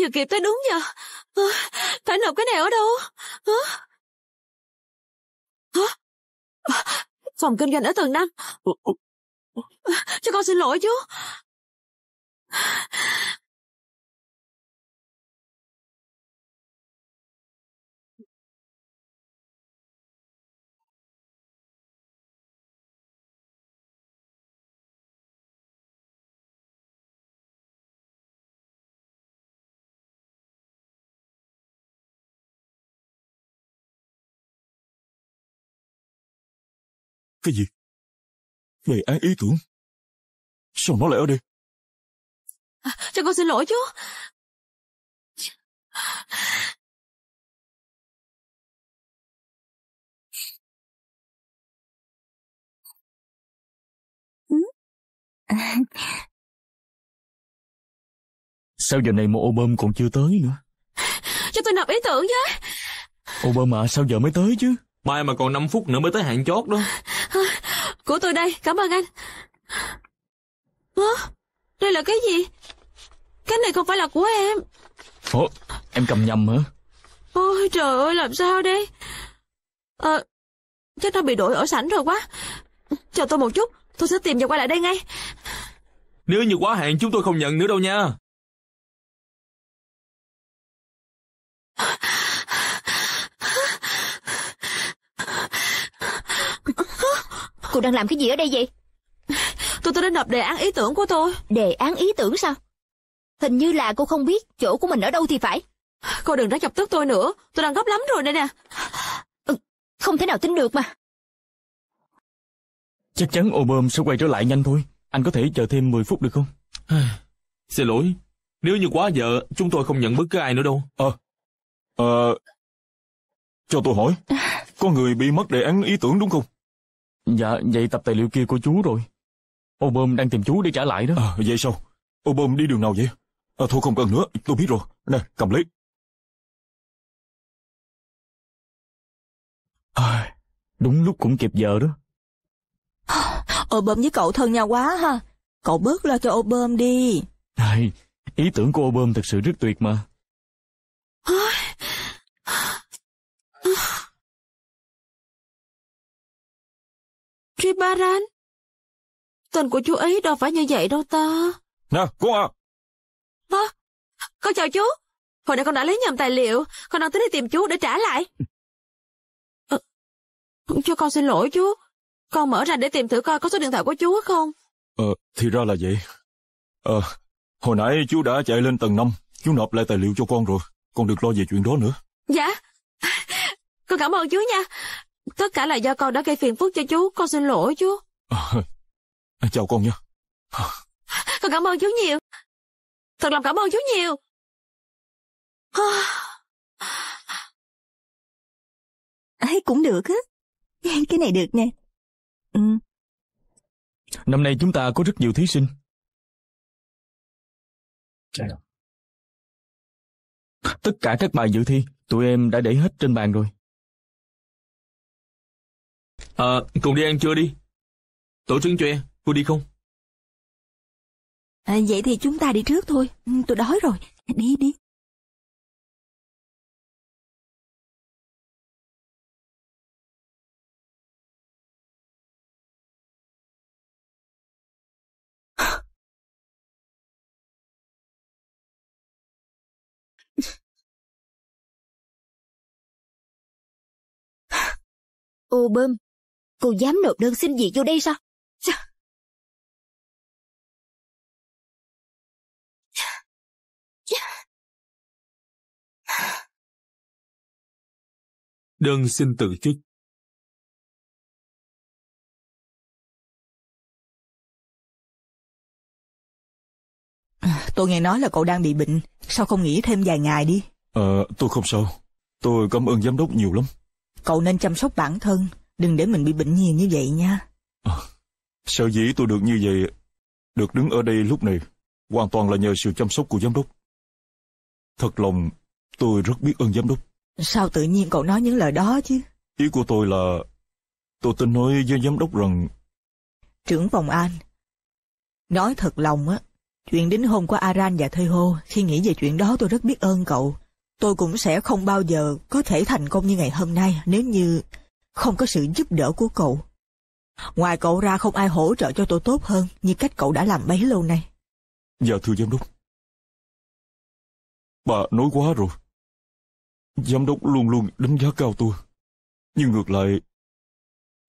vừa kịp tới đúng giờ. À, phải nộp cái này ở đâu? À. À. Phòng kinh doanh ở tầng năm. Cho con xin lỗi chú. Cái gì? Đề án ý tưởng? Sao nó lại ở đây? À, cho con xin lỗi chú. Sao giờ này mà Obama còn chưa tới nữa? Cho tôi nạp ý tưởng với. Obama bơm mà sao giờ mới tới chứ? Mai mà còn 5 phút nữa mới tới hạn chót đó. Của tôi đây, cảm ơn anh. Ủa, đây là cái gì? Cái này không phải là của em. Ủa, em cầm nhầm hả? Ôi trời ơi, làm sao đây? Ờ, chắc nó bị đổi ở sảnh rồi quá. Chờ tôi một chút, tôi sẽ tìm và quay lại đây ngay. Nếu như quá hạn chúng tôi không nhận nữa đâu nha. Cô đang làm cái gì ở đây vậy? Tôi tôi đến nộp đề án ý tưởng của tôi. Đề án ý tưởng sao? Hình như là cô không biết chỗ của mình ở đâu thì phải. Cô đừng có chọc tức tôi nữa. Tôi đang gấp lắm rồi đây nè. Ừ, không thể nào tính được mà. Chắc chắn ô bơm sẽ quay trở lại nhanh thôi. Anh có thể chờ thêm 10 phút được không? Xin lỗi. Nếu như quá giờ, chúng tôi không nhận bất cứ ai nữa đâu. Ờ. À, ờ. À, cho tôi hỏi. Có người bị mất đề án ý tưởng đúng không? Dạ, vậy tập tài liệu kia của chú rồi. Ô bơm đang tìm chú để trả lại đó. À, vậy sao? Ô bơm đi đường nào vậy? À, thôi không cần nữa, tôi biết rồi. Nè, cầm lấy. À, đúng lúc cũng kịp giờ đó. Ô bơm với cậu thân nhau quá ha. Cậu bớt lo cho ô bơm đi. Này, ý tưởng của ô bơm thật sự rất tuyệt mà. Tribaran? Tên của chú ấy đâu phải như vậy đâu ta. Nè, cô à. Hả? Vâng, con chào chú. Hồi nãy con đã lấy nhầm tài liệu. Con đang tới đi tìm chú để trả lại. À, cho con xin lỗi chú. Con mở ra để tìm thử coi có số điện thoại của chú không. Ờ, thì ra là vậy. Ờ, hồi nãy chú đã chạy lên tầng 5. Chú nộp lại tài liệu cho con rồi. Con được lo về chuyện đó nữa. Dạ. Con cảm ơn chú nha. Tất cả là do con đã gây phiền phức cho chú, con xin lỗi chú. À, chào con nha. Con cảm ơn chú nhiều. Thật lòng cảm ơn chú nhiều. Ấy cũng được á. Cái này được nè. Ừ. Năm nay chúng ta có rất nhiều thí sinh. Tất cả các bài dự thi, tụi em đã để hết trên bàn rồi à, cùng đi ăn trưa đi. Tổ trưởng cho em, cô đi không? À, vậy thì chúng ta đi trước thôi, ừ, tôi đói rồi, đi đi. ô bơm Cô dám nộp đơn xin việc vô đây sao? sao? Đơn xin từ chức Tôi nghe nói là cậu đang bị bệnh, sao không nghỉ thêm vài ngày đi? Ờ, tôi không sao. Tôi cảm ơn giám đốc nhiều lắm. Cậu nên chăm sóc bản thân, Đừng để mình bị bệnh nhiều như vậy nha. À, sở dĩ tôi được như vậy, được đứng ở đây lúc này, hoàn toàn là nhờ sự chăm sóc của giám đốc. Thật lòng, tôi rất biết ơn giám đốc. Sao tự nhiên cậu nói những lời đó chứ? Ý của tôi là, tôi tin nói với giám đốc rằng... Trưởng phòng An, nói thật lòng á, chuyện đính hôn của Aran và Thơi Hô, khi nghĩ về chuyện đó tôi rất biết ơn cậu. Tôi cũng sẽ không bao giờ có thể thành công như ngày hôm nay nếu như không có sự giúp đỡ của cậu. Ngoài cậu ra không ai hỗ trợ cho tôi tốt hơn như cách cậu đã làm bấy lâu nay. Dạ thưa giám đốc. Bà nói quá rồi. Giám đốc luôn luôn đánh giá cao tôi. Nhưng ngược lại,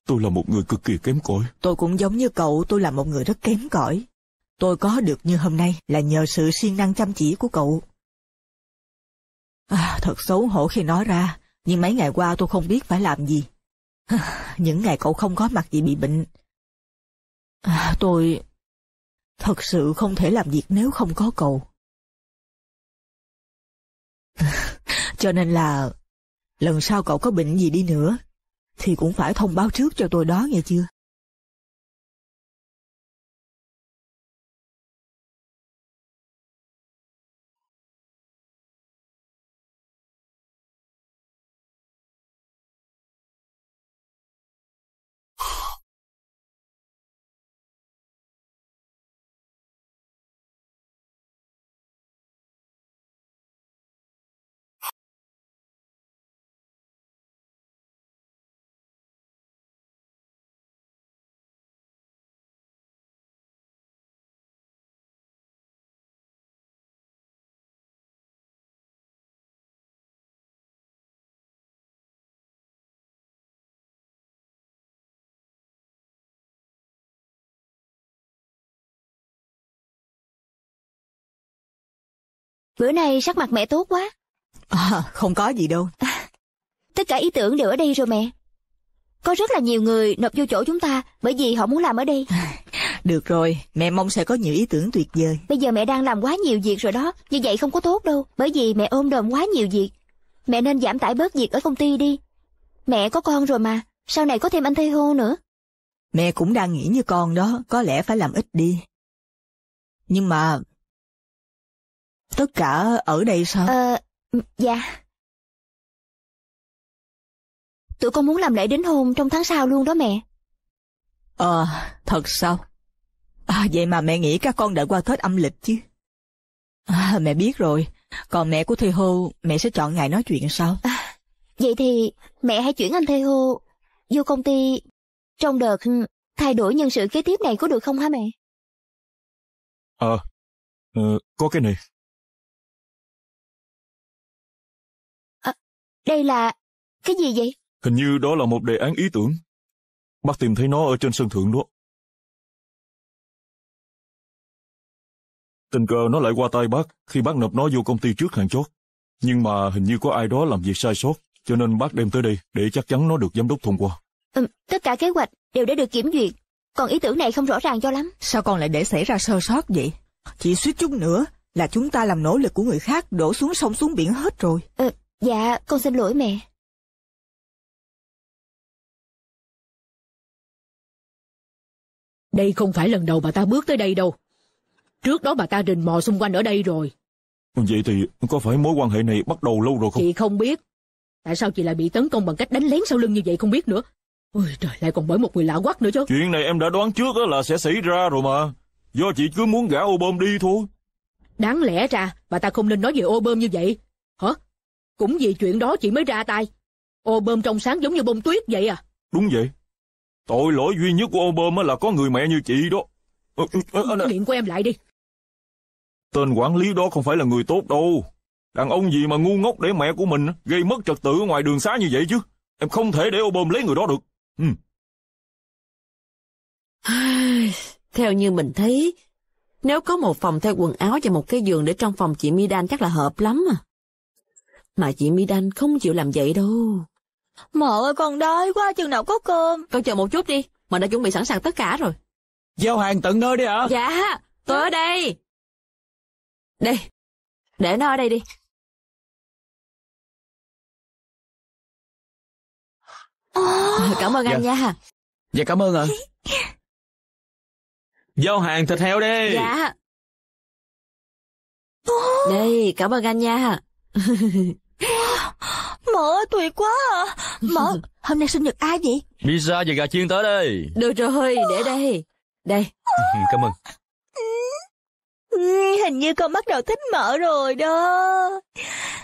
tôi là một người cực kỳ kém cỏi. Tôi cũng giống như cậu, tôi là một người rất kém cỏi. Tôi có được như hôm nay là nhờ sự siêng năng chăm chỉ của cậu. À, thật xấu hổ khi nói ra, nhưng mấy ngày qua tôi không biết phải làm gì. Những ngày cậu không có mặt vì bị bệnh. À, tôi thật sự không thể làm việc nếu không có cậu. cho nên là lần sau cậu có bệnh gì đi nữa thì cũng phải thông báo trước cho tôi đó nghe chưa? Bữa nay sắc mặt mẹ tốt quá. À, không có gì đâu. À, tất cả ý tưởng đều ở đây rồi mẹ. Có rất là nhiều người nộp vô chỗ chúng ta bởi vì họ muốn làm ở đây. Được rồi, mẹ mong sẽ có nhiều ý tưởng tuyệt vời. Bây giờ mẹ đang làm quá nhiều việc rồi đó, như vậy không có tốt đâu, bởi vì mẹ ôm đồm quá nhiều việc. Mẹ nên giảm tải bớt việc ở công ty đi. Mẹ có con rồi mà, sau này có thêm anh tây hô nữa. Mẹ cũng đang nghĩ như con đó, có lẽ phải làm ít đi. Nhưng mà Tất cả ở đây sao? Ờ, dạ. Tụi con muốn làm lễ đính hôn trong tháng sau luôn đó mẹ. Ờ, à, thật sao? À, vậy mà mẹ nghĩ các con đợi qua Tết âm lịch chứ. À, mẹ biết rồi, còn mẹ của Thê Hô, mẹ sẽ chọn ngày nói chuyện sao? À, vậy thì mẹ hãy chuyển anh Thê Hô vô công ty trong đợt thay đổi nhân sự kế tiếp này có được không hả mẹ? Ờ, à, ờ, có cái này. Đây là... cái gì vậy? Hình như đó là một đề án ý tưởng. Bác tìm thấy nó ở trên sân thượng đó. Tình cờ nó lại qua tay bác khi bác nộp nó vô công ty trước hàng chót. Nhưng mà hình như có ai đó làm việc sai sót, cho nên bác đem tới đây để chắc chắn nó được giám đốc thông qua. Ừ, tất cả kế hoạch đều đã được kiểm duyệt, còn ý tưởng này không rõ ràng cho lắm. Sao còn lại để xảy ra sơ sót vậy? Chỉ suýt chút nữa là chúng ta làm nỗ lực của người khác đổ xuống sông xuống biển hết rồi. Ừ, Dạ, con xin lỗi mẹ. Đây không phải lần đầu bà ta bước tới đây đâu. Trước đó bà ta rình mò xung quanh ở đây rồi. Vậy thì có phải mối quan hệ này bắt đầu lâu rồi không? Chị không biết. Tại sao chị lại bị tấn công bằng cách đánh lén sau lưng như vậy không biết nữa. Ôi trời, lại còn bởi một người lạ quắc nữa chứ. Chuyện này em đã đoán trước là sẽ xảy ra rồi mà. Do chị cứ muốn gã ô bơm đi thôi. Đáng lẽ ra, bà ta không nên nói về ô bơm như vậy. Hả? Cũng vì chuyện đó chị mới ra tay. Ô bơm trong sáng giống như bông tuyết vậy à? Đúng vậy. Tội lỗi duy nhất của ô bơm là có người mẹ như chị đó. À, à, Miệng của em lại đi. Tên quản lý đó không phải là người tốt đâu. Đàn ông gì mà ngu ngốc để mẹ của mình gây mất trật tự ở ngoài đường xá như vậy chứ. Em không thể để ô bơm lấy người đó được. Ừ. Theo như mình thấy, nếu có một phòng thay quần áo và một cái giường để trong phòng chị Midan chắc là hợp lắm à. Mà chị Mi Đanh không chịu làm vậy đâu. Mợ ơi con đói quá chừng nào có cơm. Con chờ một chút đi, mình đã chuẩn bị sẵn sàng tất cả rồi. Giao hàng tận nơi đi hả? Dạ, tôi ở đây. Đây, để nó ở đây đi. cảm ơn dạ. anh nha. Dạ cảm ơn ạ. Giao hàng thịt heo đi. Dạ. Đây, cảm ơn anh nha. Mỡ tuyệt quá à. Mỡ, hôm nay sinh nhật ai vậy? Pizza và gà chiên tới đây. Được rồi, để đây. Đây. Cảm ơn. Hình như con bắt đầu thích mỡ rồi đó.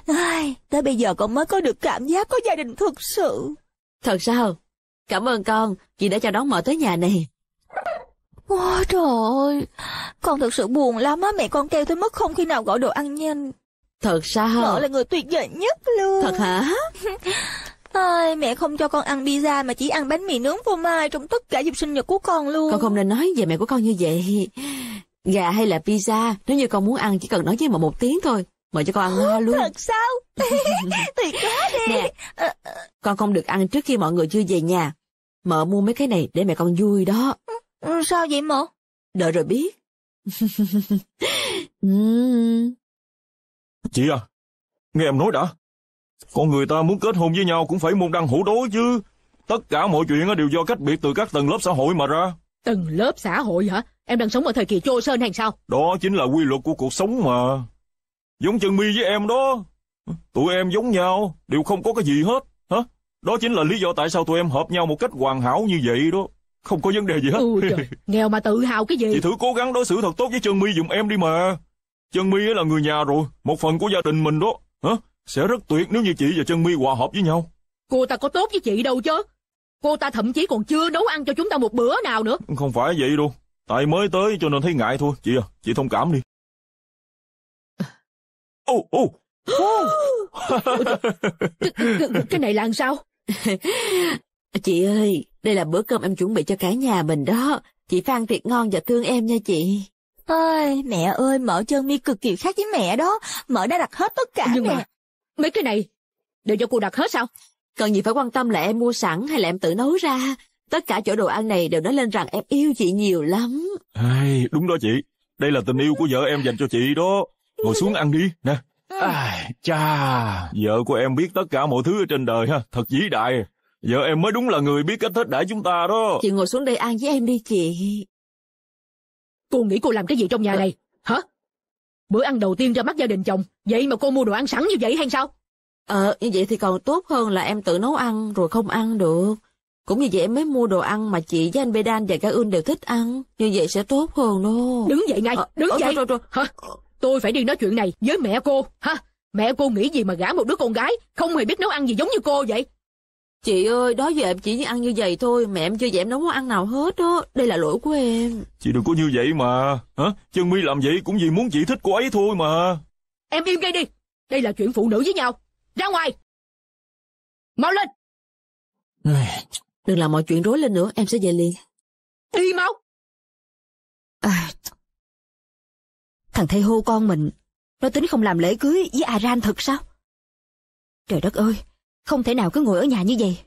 Ai, tới bây giờ con mới có được cảm giác có gia đình thực sự. Thật sao? Cảm ơn con, chị đã chào đón mợ tới nhà này. Ôi trời ơi, con thật sự buồn lắm á, mẹ con kêu tới mất không khi nào gọi đồ ăn nhanh. Thật sao? Lỡ là người tuyệt vời nhất luôn. Thật hả? Ai, mẹ không cho con ăn pizza mà chỉ ăn bánh mì nướng phô mai trong tất cả dịp sinh nhật của con luôn. Con không nên nói về mẹ của con như vậy. Gà hay là pizza, nếu như con muốn ăn chỉ cần nói với mẹ một tiếng thôi. Mời cho con ăn ngon luôn. Thật sao? Tuyệt quá đi. Nè, ờ, ờ. con không được ăn trước khi mọi người chưa về nhà. Mợ mua mấy cái này để mẹ con vui đó. Ừ, sao vậy mợ? Đợi rồi biết. uhm. Chị à, nghe em nói đã. Con người ta muốn kết hôn với nhau cũng phải môn đăng hủ đối chứ. Tất cả mọi chuyện đều do cách biệt từ các tầng lớp xã hội mà ra. Tầng lớp xã hội hả? Em đang sống ở thời kỳ chô sơn hay sao? Đó chính là quy luật của cuộc sống mà. Giống chân mi với em đó. Tụi em giống nhau, đều không có cái gì hết. Hả? Đó chính là lý do tại sao tụi em hợp nhau một cách hoàn hảo như vậy đó. Không có vấn đề gì hết. Ôi trời, nghèo mà tự hào cái gì? Chị thử cố gắng đối xử thật tốt với chân mi dùm em đi mà. Chân mi là người nhà rồi, một phần của gia đình mình đó. Hả? Sẽ rất tuyệt nếu như chị và chân mi hòa hợp với nhau. Cô ta có tốt với chị đâu chứ. Cô ta thậm chí còn chưa nấu ăn cho chúng ta một bữa nào nữa. Không phải vậy đâu. Tại mới tới cho nên thấy ngại thôi. Chị à, chị thông cảm đi. Ô, oh, ô. cái này là làm sao? chị ơi, đây là bữa cơm em chuẩn bị cho cả nhà mình đó. Chị phan thiệt ngon và thương em nha chị. Ôi, mẹ ơi, mở chân mi cực kỳ khác với mẹ đó. mở đã đặt hết tất cả Nhưng nè. mà, mấy cái này đều do cô đặt hết sao? Cần gì phải quan tâm là em mua sẵn hay là em tự nấu ra. Tất cả chỗ đồ ăn này đều nói lên rằng em yêu chị nhiều lắm. Ai, đúng đó chị. Đây là tình yêu của vợ em dành cho chị đó. Ngồi xuống ăn đi, nè. Ai, cha, vợ của em biết tất cả mọi thứ ở trên đời ha, thật vĩ đại. Vợ em mới đúng là người biết cách thích đãi chúng ta đó. Chị ngồi xuống đây ăn với em đi chị. Cô nghĩ cô làm cái gì trong nhà này? Hả? Bữa ăn đầu tiên ra mắt gia đình chồng, vậy mà cô mua đồ ăn sẵn như vậy hay sao? Ờ, như vậy thì còn tốt hơn là em tự nấu ăn rồi không ăn được. Cũng như vậy em mới mua đồ ăn mà chị với anh Bedan và cả Ưng đều thích ăn. Như vậy sẽ tốt hơn đó. Đứng dậy ngay, à, đứng à, dậy. rồi, rồi. Hả? Tôi phải đi nói chuyện này với mẹ cô. Hả? Mẹ cô nghĩ gì mà gả một đứa con gái không hề biết nấu ăn gì giống như cô vậy? Chị ơi, đó giờ em chỉ ăn như vậy thôi, mẹ em chưa dạy em nấu món ăn nào hết đó, đây là lỗi của em. Chị đừng có như vậy mà, hả? Chân mi làm vậy cũng vì muốn chị thích cô ấy thôi mà. Em im ngay đi, đây là chuyện phụ nữ với nhau, ra ngoài. Mau lên. Đừng làm mọi chuyện rối lên nữa, em sẽ về liền. Đi mau. À, thằng thầy hô con mình, nó tính không làm lễ cưới với Aran thật sao? Trời đất ơi, không thể nào cứ ngồi ở nhà như vậy.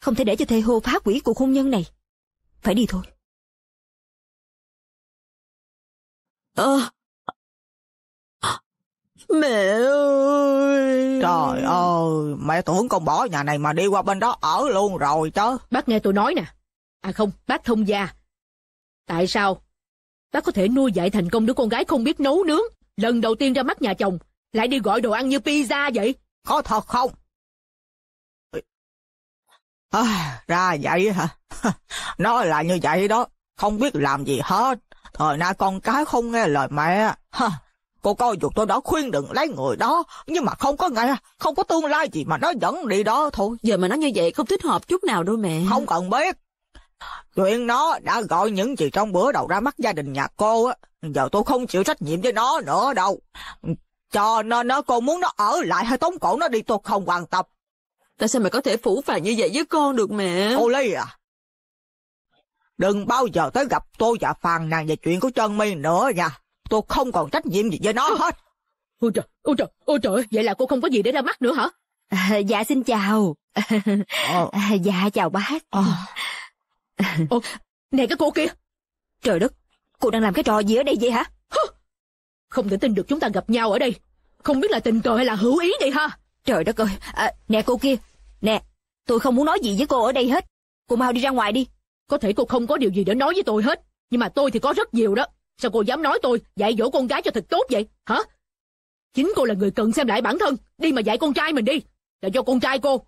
Không thể để cho thê hô phá quỷ cuộc hôn nhân này. Phải đi thôi. À, Mẹ ơi Trời ơi Mẹ tưởng con bỏ nhà này mà đi qua bên đó ở luôn rồi chứ Bác nghe tôi nói nè À không bác thông gia Tại sao Bác có thể nuôi dạy thành công đứa con gái không biết nấu nướng Lần đầu tiên ra mắt nhà chồng Lại đi gọi đồ ăn như pizza vậy Có thật không À, ra vậy hả? Nó là như vậy đó, không biết làm gì hết. Thời nay con cái không nghe lời mẹ. Ha, cô coi dù tôi đã khuyên đừng lấy người đó, nhưng mà không có nghe, không có tương lai gì mà nó dẫn đi đó thôi. Giờ mà nó như vậy không thích hợp chút nào đâu mẹ. Không cần biết. Chuyện nó đã gọi những gì trong bữa đầu ra mắt gia đình nhà cô á. Giờ tôi không chịu trách nhiệm với nó nữa đâu. Cho nên nó cô muốn nó ở lại hay tống cổ nó đi tôi không quan tâm. Tại sao mẹ có thể phủ phàng như vậy với con được mẹ? Cô Ly à? Đừng bao giờ tới gặp tôi và phàn nàng về chuyện của Trân My nữa nha. Tôi không còn trách nhiệm gì với nó hết. Ôi trời, ôi trời, ôi trời, vậy là cô không có gì để ra mắt nữa hả? À, dạ xin chào. À, dạ chào bác. Ờ. Ồ, nè cái cô kia. Trời đất, cô đang làm cái trò gì ở đây vậy hả? Không thể tin được chúng ta gặp nhau ở đây. Không biết là tình cờ hay là hữu ý đây ha. Trời đất ơi, à, nè cô kia, Nè, tôi không muốn nói gì với cô ở đây hết. Cô mau đi ra ngoài đi. Có thể cô không có điều gì để nói với tôi hết. Nhưng mà tôi thì có rất nhiều đó. Sao cô dám nói tôi dạy dỗ con gái cho thật tốt vậy? Hả? Chính cô là người cần xem lại bản thân. Đi mà dạy con trai mình đi. Là do con trai cô.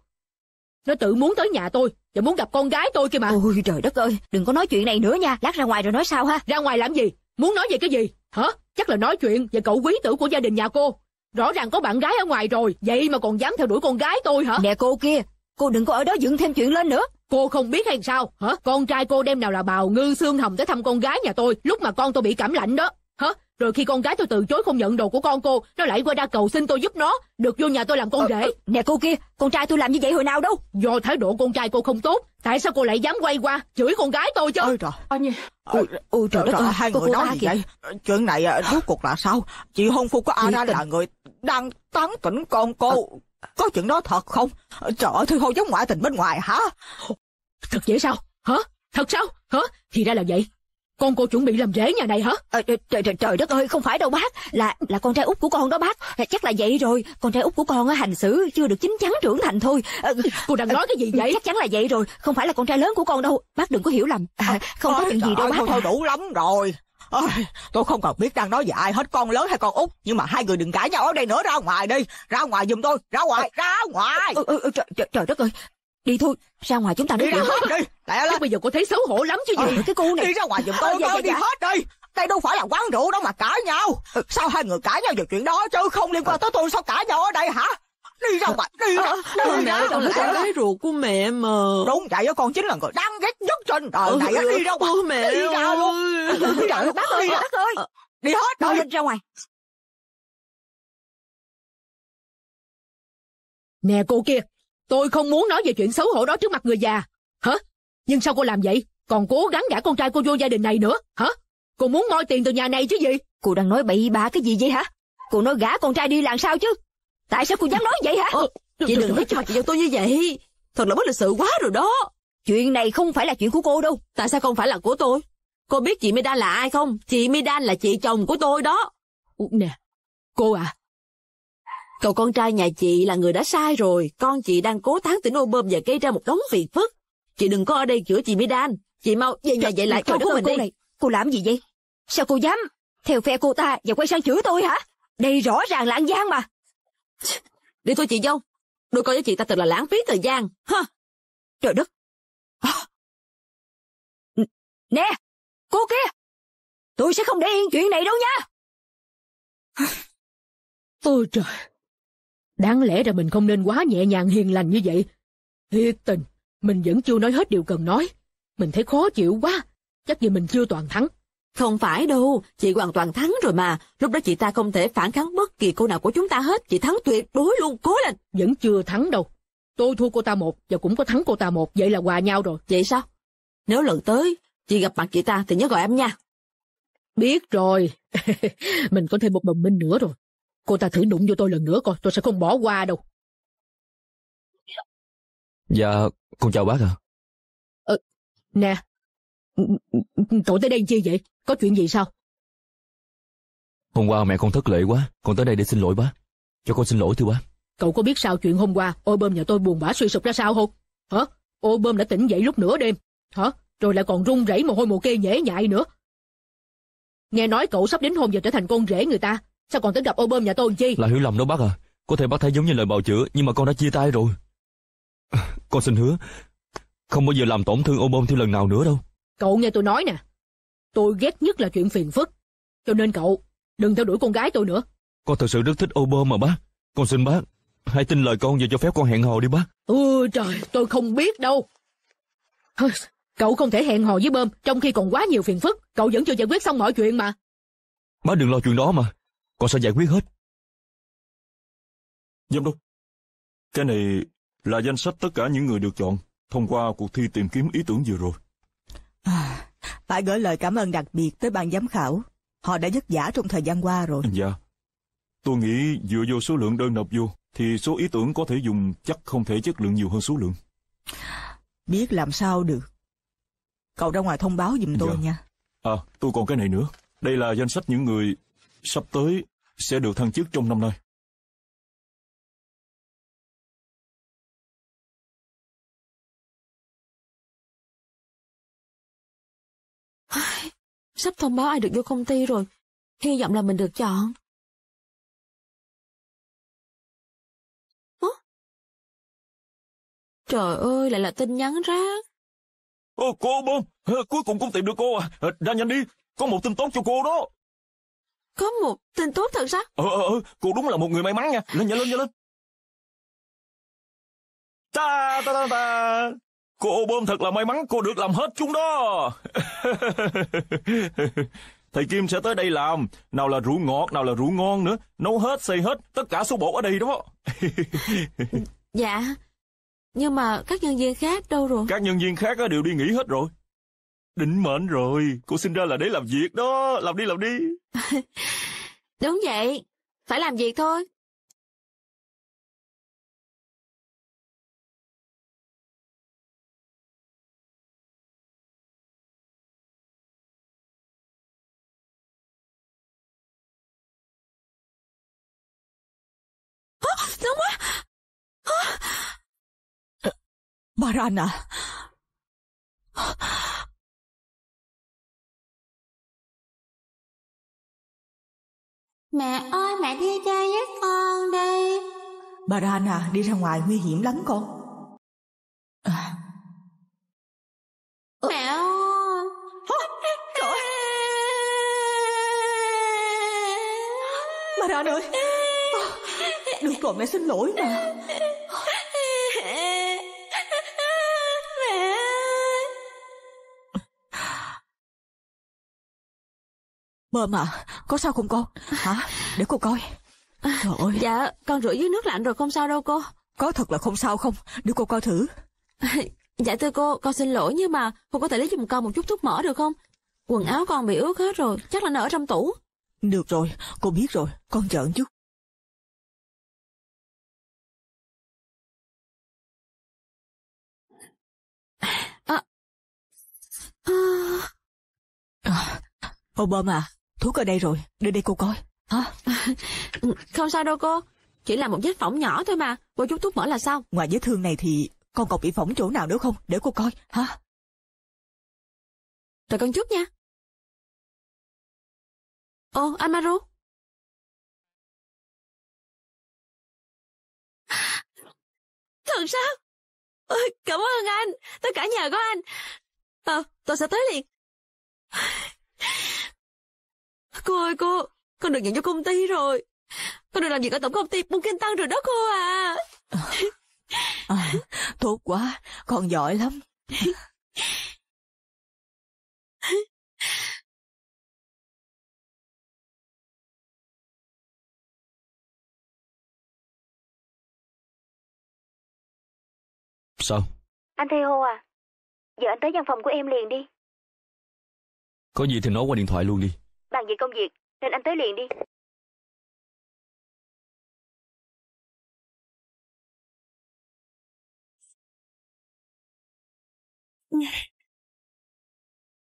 Nó tự muốn tới nhà tôi và muốn gặp con gái tôi kia mà. Ôi trời đất ơi, đừng có nói chuyện này nữa nha. Lát ra ngoài rồi nói sao ha. Ra ngoài làm gì? Muốn nói về cái gì? Hả? Chắc là nói chuyện về cậu quý tử của gia đình nhà cô. Rõ ràng có bạn gái ở ngoài rồi, vậy mà còn dám theo đuổi con gái tôi hả? Nè cô kia, cô đừng có ở đó dựng thêm chuyện lên nữa. Cô không biết hay sao, hả? Con trai cô đem nào là bào ngư xương hồng tới thăm con gái nhà tôi lúc mà con tôi bị cảm lạnh đó. Rồi khi con gái tôi từ chối không nhận đồ của con cô, nó lại qua ra cầu xin tôi giúp nó, được vô nhà tôi làm con ờ, rể. Ờ, nè cô kia, con trai tôi làm như vậy hồi nào đâu? Do thái độ con trai cô không tốt, tại sao cô lại dám quay qua chửi con gái tôi chứ? Ôi trời. Anh nhỉ? Ôi, ôi trời, trời đất ơi, hai cô, người cô nói gì kìa. vậy? Chuyện này à, rốt cuộc là sao? Chị hôn phu của Ara là người đang tán tỉnh con cô. Ờ. Có chuyện đó thật không? Trời ơi, Thư Hô giống ngoại tình bên ngoài hả? Thật vậy sao? Hả? Thật sao? Hả? Thì ra là vậy con cô chuẩn bị làm rể nhà này hả à, trời, trời trời đất ơi không phải đâu bác là là con trai út của con đó bác ờ, chắc là vậy rồi con trai út của con á hành xử chưa được chính chắn trưởng thành thôi à, cô đang nói cái gì vậy chắc chắn là vậy rồi không phải là con trai lớn của con đâu bác đừng có hiểu lầm à, không có chuyện gì đâu bác thôi, đủ lắm rồi Ôi, tôi không cần biết đang nói về ai hết con lớn hay con út nhưng mà hai người đừng cãi nhau ở đây nữa ra ngoài đi ra ngoài giùm tôi ra ngoài ra ngoài ừ, ừ, trời, trời đất ơi Đi thôi, ra ngoài chúng ta nói đi Ra ngoài, đi, tại lên. bây giờ cô thấy xấu hổ lắm chứ gì. Ờ, à, cái cô này. Đi ra ngoài giùm ờ, tôi, tôi dạ, dạ, dạ. đi hết đi. Đây đâu phải là quán rượu đâu mà cãi nhau. Sao hai người cãi nhau về chuyện đó chứ không liên quan tới tôi sao cãi nhau ở đây hả? Đi ra ngoài, đi ra. Con mẹ đâu là con ruột của mẹ mà. Đúng vậy đó, con chính là người đáng ghét nhất trên đời ừ, này. Đi ra ngoài, mẹ đi ra luôn. Đi ra luôn, bác ơi, bác ơi. Đi hết đi. Lên ra ngoài. Nè cô kia, Tôi không muốn nói về chuyện xấu hổ đó trước mặt người già. Hả? Nhưng sao cô làm vậy? Còn cố gắng gả con trai cô vô gia đình này nữa, hả? Cô muốn moi tiền từ nhà này chứ gì? Cô đang nói bậy bạ cái gì vậy hả? Cô nói gả con trai đi làm sao chứ? Tại sao cô dám nói vậy hả? Ờ, chị đừng nói cho chị cho tôi như vậy. Thật là bất lịch sự quá rồi đó. Chuyện này không phải là chuyện của cô đâu. Tại sao không phải là của tôi? Cô biết chị Midan là ai không? Chị Midan là chị chồng của tôi đó. Nè, cô à, Cậu con trai nhà chị là người đã sai rồi, con chị đang cố tán tỉnh ô bơm và gây ra một đống việc phức. Chị đừng có ở đây chữa chị Mỹ Đan. Chị mau về nhà dậy lại trời đất mình cô đi. Này, cô làm gì vậy? Sao cô dám? Theo phe cô ta và quay sang chửi tôi hả? Đây rõ ràng là ăn gian mà. Đi thôi chị dâu. Đôi coi với chị ta thật là lãng phí thời gian. ha Trời đất. Nè, cô kia. Tôi sẽ không để yên chuyện này đâu nha. Ôi trời. Đáng lẽ ra mình không nên quá nhẹ nhàng hiền lành như vậy. Thiệt tình, mình vẫn chưa nói hết điều cần nói. Mình thấy khó chịu quá, chắc gì mình chưa toàn thắng. Không phải đâu, chị hoàn toàn thắng rồi mà. Lúc đó chị ta không thể phản kháng bất kỳ cô nào của chúng ta hết. Chị thắng tuyệt đối luôn, cố lên. Vẫn chưa thắng đâu. Tôi thua cô ta một và cũng có thắng cô ta một, vậy là hòa nhau rồi. Vậy sao? Nếu lần tới, chị gặp mặt chị ta thì nhớ gọi em nha. Biết rồi, mình có thêm một đồng minh nữa rồi. Cô ta thử đụng vô tôi lần nữa coi, tôi sẽ không bỏ qua đâu. Dạ, con chào bác ạ. À. Ờ, nè, cậu tới đây chi vậy? Có chuyện gì sao? Hôm qua mẹ con thất lệ quá, con tới đây để xin lỗi bác. Cho con xin lỗi thưa bác. Cậu có biết sao chuyện hôm qua ô bơm nhà tôi buồn bã suy sụp ra sao không? Hả? Ô bơm đã tỉnh dậy lúc nửa đêm. Hả? Rồi lại còn run rẩy mồ hôi mồ kê nhễ nhại nữa. Nghe nói cậu sắp đến hôn giờ trở thành con rể người ta, Sao còn tính gặp ô bơm nhà tôi chi Là hiểu lầm đó bác à Có thể bác thấy giống như lời bào chữa Nhưng mà con đã chia tay rồi Con xin hứa Không bao giờ làm tổn thương ô bơm thêm lần nào nữa đâu Cậu nghe tôi nói nè Tôi ghét nhất là chuyện phiền phức Cho nên cậu Đừng theo đuổi con gái tôi nữa Con thật sự rất thích ô bơm mà bác Con xin bác Hãy tin lời con và cho phép con hẹn hò đi bác Ôi ừ, trời tôi không biết đâu Cậu không thể hẹn hò với bơm Trong khi còn quá nhiều phiền phức Cậu vẫn chưa giải quyết xong mọi chuyện mà Bác đừng lo chuyện đó mà con sẽ giải quyết hết. Giám đốc, cái này là danh sách tất cả những người được chọn thông qua cuộc thi tìm kiếm ý tưởng vừa rồi. À, phải gửi lời cảm ơn đặc biệt tới ban giám khảo. Họ đã vất vả trong thời gian qua rồi. Dạ. Tôi nghĩ dựa vô số lượng đơn nộp vô, thì số ý tưởng có thể dùng chắc không thể chất lượng nhiều hơn số lượng. Biết làm sao được. Cậu ra ngoài thông báo giùm tôi dạ. nha. À, tôi còn cái này nữa. Đây là danh sách những người sắp tới sẽ được thăng chức trong năm nay. Sắp thông báo ai được vô công ty rồi, hy vọng là mình được chọn. Trời ơi, lại là tin nhắn rác. Ô, cô Bông, cuối cùng cũng tìm được cô à, ra ờ, nhanh đi, có một tin tốt cho cô đó. Có một tên tốt thật sao? Ờ, ờ, ờ, cô đúng là một người may mắn nha. Lên, nhanh lên, nhanh lên. Ta, ta, ta, ta. Cô bơm thật là may mắn, cô được làm hết chúng đó. Thầy Kim sẽ tới đây làm, nào là rượu ngọt, nào là rượu ngon nữa, nấu hết, xây hết, tất cả số bộ ở đây đó. dạ, nhưng mà các nhân viên khác đâu rồi? Các nhân viên khác đều đi nghỉ hết rồi. Định mệnh rồi, cô sinh ra là để làm việc đó, làm đi làm đi. Đúng vậy, phải làm việc thôi. Nóng quá! Marana! Mẹ ơi mẹ đi chơi với con đi Bà Ran à đi ra ngoài nguy hiểm lắm con à. Mẹ ơi Trời Bà Ran ơi Được rồi mẹ xin lỗi mà Mơm à có sao không cô? Hả? Để cô coi. Trời ơi. Dạ, con rửa dưới nước lạnh rồi không sao đâu cô. Có thật là không sao không? Để cô coi thử. dạ thưa cô, con xin lỗi nhưng mà cô có thể lấy giùm con một chút thuốc mỡ được không? Quần áo con bị ướt hết rồi, chắc là nó ở trong tủ. Được rồi, cô biết rồi, con giỡn chút. À. À. Obama, thuốc ở đây rồi, đưa đây cô coi. Hả? Không sao đâu cô, chỉ là một vết phỏng nhỏ thôi mà, cô chút thuốc mỡ là sao? Ngoài vết thương này thì con còn bị phỏng chỗ nào nữa không? Để cô coi, hả? Rồi con chút nha. Ồ, Amaru. Thật sao? cảm ơn anh, tôi cả nhờ có anh. Ờ, tôi sẽ tới liền. Cô ơi cô, con được nhận cho công ty rồi. Con được làm việc ở tổng công ty tăng rồi đó cô à. à tốt quá, con giỏi lắm. Sao? Anh Theo à, giờ anh tới văn phòng của em liền đi. Có gì thì nói qua điện thoại luôn đi bàn về công việc nên anh tới liền đi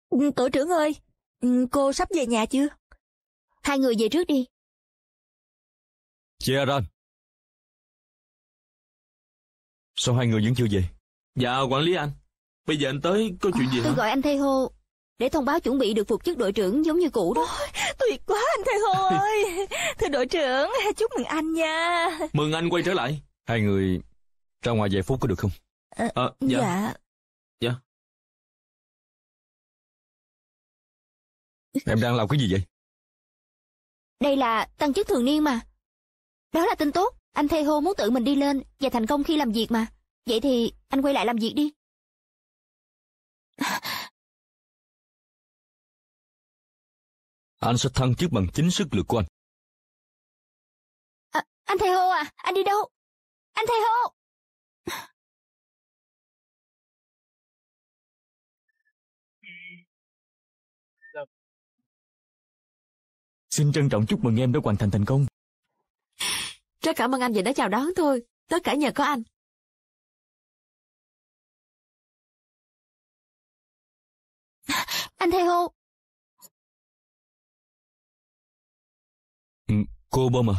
ừ, tổ trưởng ơi ừ, cô sắp về nhà chưa hai người về trước đi chị aran sao hai người vẫn chưa về dạ quản lý anh bây giờ anh tới có chuyện à, gì tôi hả? gọi anh thê hô để thông báo chuẩn bị được phục chức đội trưởng giống như cũ đó. Ôi, tuyệt quá anh thầy Hồ ơi. Thưa đội trưởng, chúc mừng anh nha. Mừng anh quay trở lại. Hai người ra ngoài vài phút có được không? À, à, dạ. dạ. Dạ. Em đang làm cái gì vậy? Đây là tăng chức thường niên mà. Đó là tin tốt. Anh thầy hô muốn tự mình đi lên và thành công khi làm việc mà. Vậy thì anh quay lại làm việc đi. Anh sẽ thăng chức bằng chính sức lực của anh. À, anh thầy hô à, anh đi đâu? Anh thầy hô! Xin trân trọng chúc mừng em đã hoàn thành thành công. Rất cảm ơn anh vì đã chào đón thôi Tất cả nhờ có anh. Anh thầy Theo Cô Bơm à?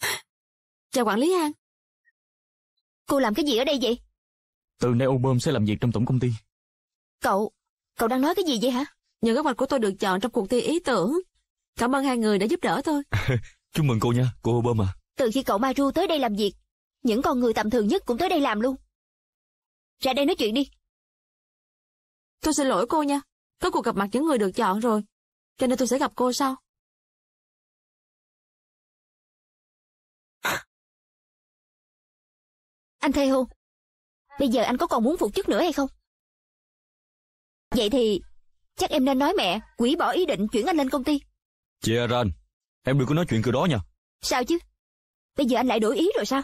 Chào quản lý An. Cô làm cái gì ở đây vậy? Từ nay ông sẽ làm việc trong tổng công ty. Cậu, cậu đang nói cái gì vậy hả? Nhờ kế mặt của tôi được chọn trong cuộc thi ý tưởng. Cảm ơn hai người đã giúp đỡ tôi. Chúc mừng cô nha, cô Bơm à. Từ khi cậu Maru tới đây làm việc, những con người tầm thường nhất cũng tới đây làm luôn. Ra đây nói chuyện đi. Tôi xin lỗi cô nha. Có cuộc gặp mặt những người được chọn rồi cho nên tôi sẽ gặp cô sao? Anh thay Hôn, bây giờ anh có còn muốn phục chức nữa hay không? Vậy thì, chắc em nên nói mẹ, quỷ bỏ ý định chuyển anh lên công ty. Chị Aran, em đừng có nói chuyện kiểu đó nha. Sao chứ? Bây giờ anh lại đổi ý rồi sao?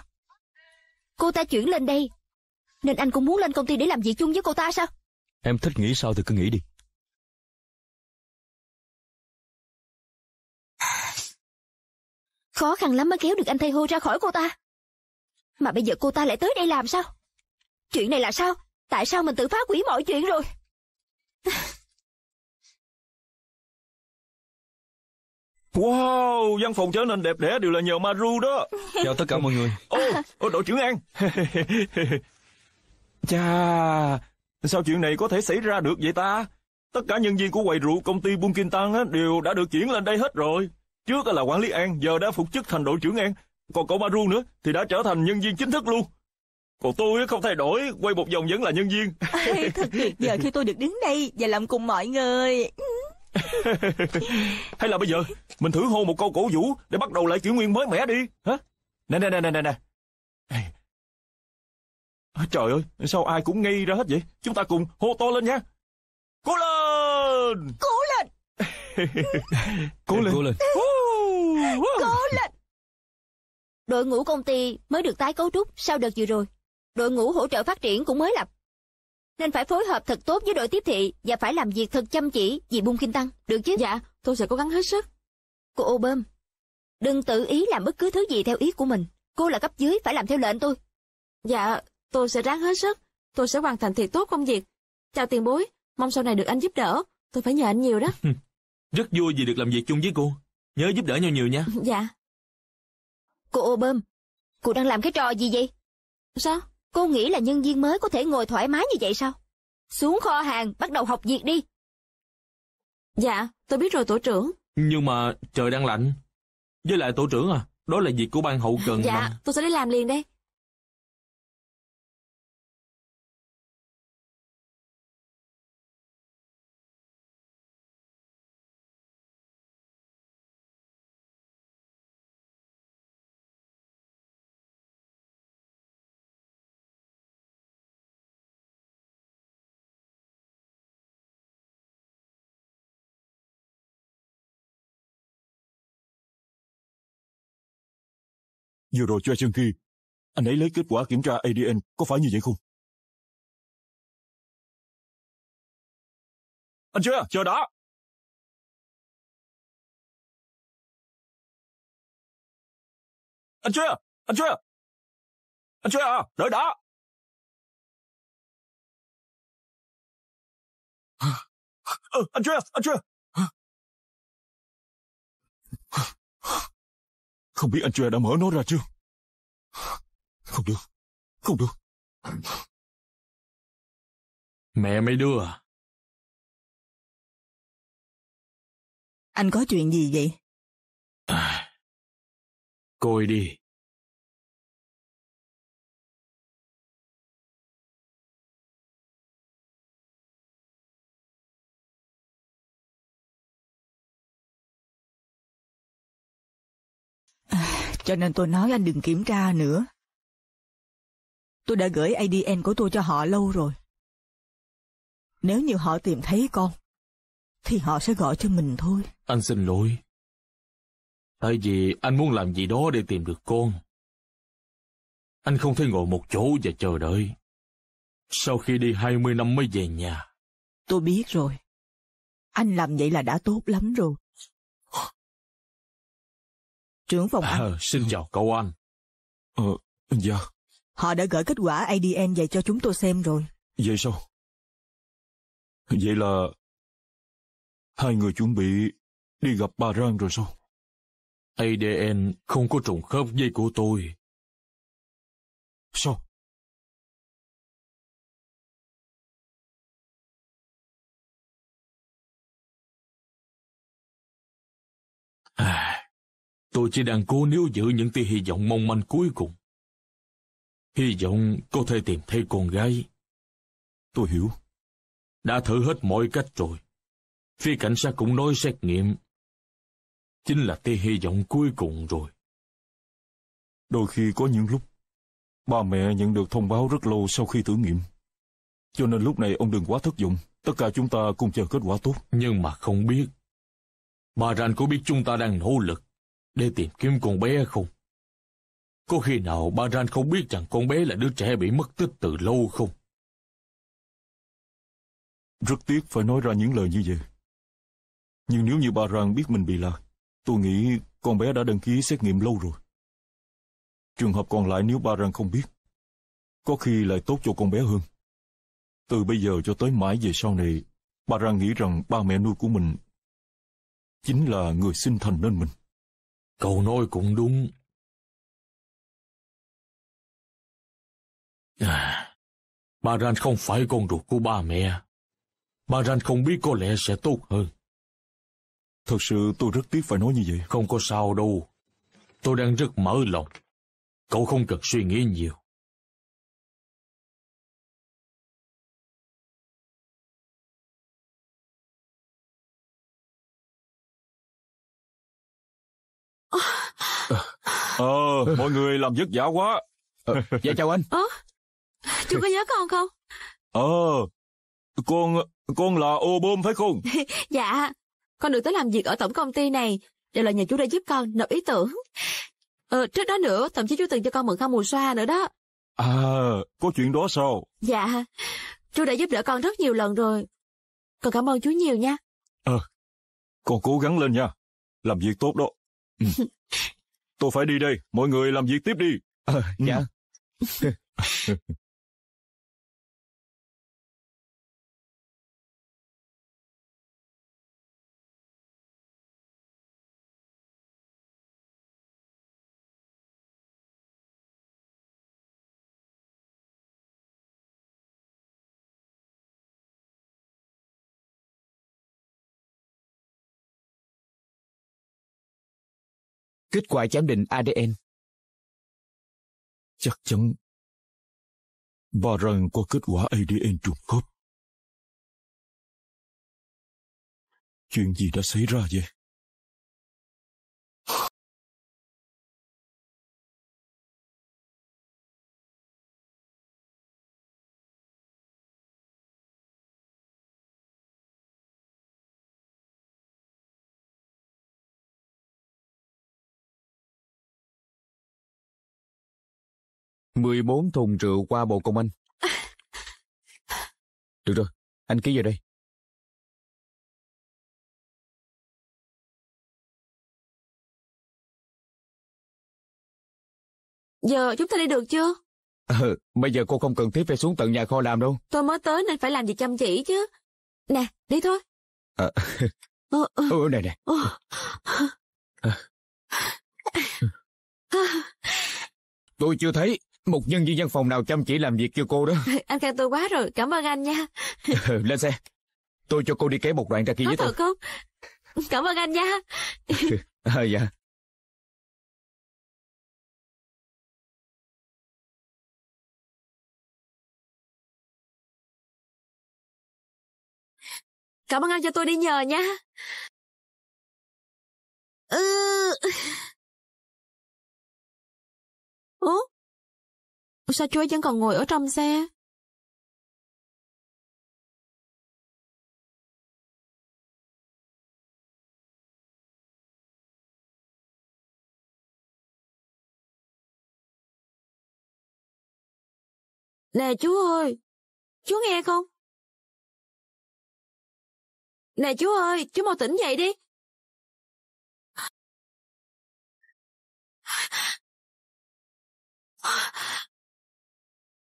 Cô ta chuyển lên đây, nên anh cũng muốn lên công ty để làm việc chung với cô ta sao? Em thích nghĩ sao thì cứ nghĩ đi. Khó khăn lắm mới kéo được anh thầy hô ra khỏi cô ta. Mà bây giờ cô ta lại tới đây làm sao? Chuyện này là sao? Tại sao mình tự phá quỷ mọi chuyện rồi? Wow, văn phòng trở nên đẹp đẽ đều là nhờ Maru đó. Chào tất cả mọi người. Ô, oh, đội trưởng An. Chà, sao chuyện này có thể xảy ra được vậy ta? Tất cả nhân viên của quầy rượu công ty Bunkintan đều đã được chuyển lên đây hết rồi. Trước là quản lý An, giờ đã phục chức thành đội trưởng An. Còn cậu Maru nữa thì đã trở thành nhân viên chính thức luôn. Còn tôi không thay đổi, quay một vòng vẫn là nhân viên. thật tuyệt giờ khi tôi được đứng đây và làm cùng mọi người. Hay là bây giờ mình thử hô một câu cổ vũ để bắt đầu lại kỷ nguyên mới mẻ đi. Hả? Nè, nè, nè, nè, nè, Trời ơi, sao ai cũng ngây ra hết vậy? Chúng ta cùng hô to lên nha. Cố lên! cố lên! Cố lên! Cố lên! Đội ngũ công ty mới được tái cấu trúc sau đợt vừa rồi. Đội ngũ hỗ trợ phát triển cũng mới lập. Nên phải phối hợp thật tốt với đội tiếp thị và phải làm việc thật chăm chỉ vì bung kinh tăng, được chứ? Dạ, tôi sẽ cố gắng hết sức. Cô ô đừng tự ý làm bất cứ thứ gì theo ý của mình. Cô là cấp dưới, phải làm theo lệnh tôi. Dạ, tôi sẽ ráng hết sức. Tôi sẽ hoàn thành thiệt tốt công việc. Chào tiền bối, mong sau này được anh giúp đỡ. Tôi phải nhờ anh nhiều đó. Rất vui vì được làm việc chung với cô. Nhớ giúp đỡ nhau nhiều nha. Dạ. Cô ô bơm, cô đang làm cái trò gì vậy? Sao? Cô nghĩ là nhân viên mới có thể ngồi thoải mái như vậy sao? Xuống kho hàng, bắt đầu học việc đi. Dạ, tôi biết rồi tổ trưởng. Nhưng mà trời đang lạnh. Với lại tổ trưởng à, đó là việc của ban hậu cần dạ, mà. Dạ, tôi sẽ đi làm liền đây. Vừa rồi cho Sơn Khi, anh ấy lấy kết quả kiểm tra ADN có phải như vậy không? Anh chưa, chờ đã! Anh chưa, anh chưa! Anh chưa à, đợi đã! Ờ, anh chưa, anh chưa! Không biết anh Tre đã mở nó ra chưa? Không được, không được. Mẹ mấy đưa à? Anh có chuyện gì vậy? À, coi đi, cho nên tôi nói anh đừng kiểm tra nữa. Tôi đã gửi ADN của tôi cho họ lâu rồi. Nếu như họ tìm thấy con, thì họ sẽ gọi cho mình thôi. Anh xin lỗi. Tại vì anh muốn làm gì đó để tìm được con. Anh không thể ngồi một chỗ và chờ đợi. Sau khi đi 20 năm mới về nhà. Tôi biết rồi. Anh làm vậy là đã tốt lắm rồi trưởng phòng anh. À, xin chào cậu anh. Ờ, dạ. Họ đã gửi kết quả ADN về cho chúng tôi xem rồi. Vậy sao? Vậy là hai người chuẩn bị đi gặp bà Rang rồi sao? ADN không có trùng khớp với của tôi. Sao? Tôi chỉ đang cố níu giữ những tia hy vọng mong manh cuối cùng. Hy vọng có thể tìm thấy con gái. Tôi hiểu. Đã thử hết mọi cách rồi. Phía cảnh sát cũng nói xét nghiệm. Chính là tia hy vọng cuối cùng rồi. Đôi khi có những lúc, ba mẹ nhận được thông báo rất lâu sau khi thử nghiệm. Cho nên lúc này ông đừng quá thất vọng. Tất cả chúng ta cùng chờ kết quả tốt. Nhưng mà không biết. Bà Ranh có biết chúng ta đang nỗ lực để tìm kiếm con bé không? Có khi nào ba Ran không biết rằng con bé là đứa trẻ bị mất tích từ lâu không? Rất tiếc phải nói ra những lời như vậy. Nhưng nếu như ba Ran biết mình bị lạc, tôi nghĩ con bé đã đăng ký xét nghiệm lâu rồi. Trường hợp còn lại nếu ba Ran không biết, có khi lại tốt cho con bé hơn. Từ bây giờ cho tới mãi về sau này, ba Ran nghĩ rằng ba mẹ nuôi của mình chính là người sinh thành nên mình. Cậu nói cũng đúng. À, ranh không phải con ruột của ba mẹ. ranh không biết có lẽ sẽ tốt hơn. Thật sự tôi rất tiếc phải nói như vậy. Không có sao đâu. Tôi đang rất mở lòng. Cậu không cần suy nghĩ nhiều. Ờ, mọi người làm vất vả quá. Ờ, dạ chào anh. Ờ, chú có nhớ con không? Ờ, con, con là ô bơm phải không? dạ, con được tới làm việc ở tổng công ty này. Đều là nhờ chú đã giúp con nộp ý tưởng. Ờ, trước đó nữa, thậm chí chú từng cho con mượn khăn mùi xoa nữa đó. À, có chuyện đó sao? Dạ, chú đã giúp đỡ con rất nhiều lần rồi. Con cảm ơn chú nhiều nha. Ờ, con cố gắng lên nha. Làm việc tốt đó. Ừ. Tôi phải đi đây, mọi người làm việc tiếp đi. À, dạ. Ừ. kết quả giám định ADN. Chắc chắn bà rằng có kết quả ADN trùng khớp. Chuyện gì đã xảy ra vậy? 14 thùng rượu qua bộ công anh. Được rồi, anh ký vào đây. Giờ chúng ta đi được chưa? Ừ, bây giờ cô không cần thiết phải xuống tận nhà kho làm đâu. Tôi mới tới nên phải làm gì chăm chỉ chứ. Nè, đi thôi. À, ừ, ừ, nè, nè. Ờ. Tôi chưa thấy, một nhân viên văn phòng nào chăm chỉ làm việc cho cô đó. anh khen tôi quá rồi, cảm ơn anh nha. Ừ, lên xe. Tôi cho cô đi kéo một đoạn ra kia Có với tôi. Không? Cảm ơn anh nha. Ừ, à, dạ. Cảm ơn anh cho tôi đi nhờ nha. Ừ. Ủa? Sao chú ấy vẫn còn ngồi ở trong xe? Nè chú ơi, chú nghe không? Nè chú ơi, chú mau tỉnh dậy đi.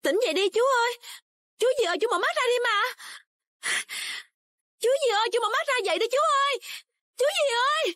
Tỉnh dậy đi chú ơi! Chú gì ơi, chú mở mắt ra đi mà! Chú gì ơi, chú mở mắt ra dậy đi chú ơi! Chú gì ơi!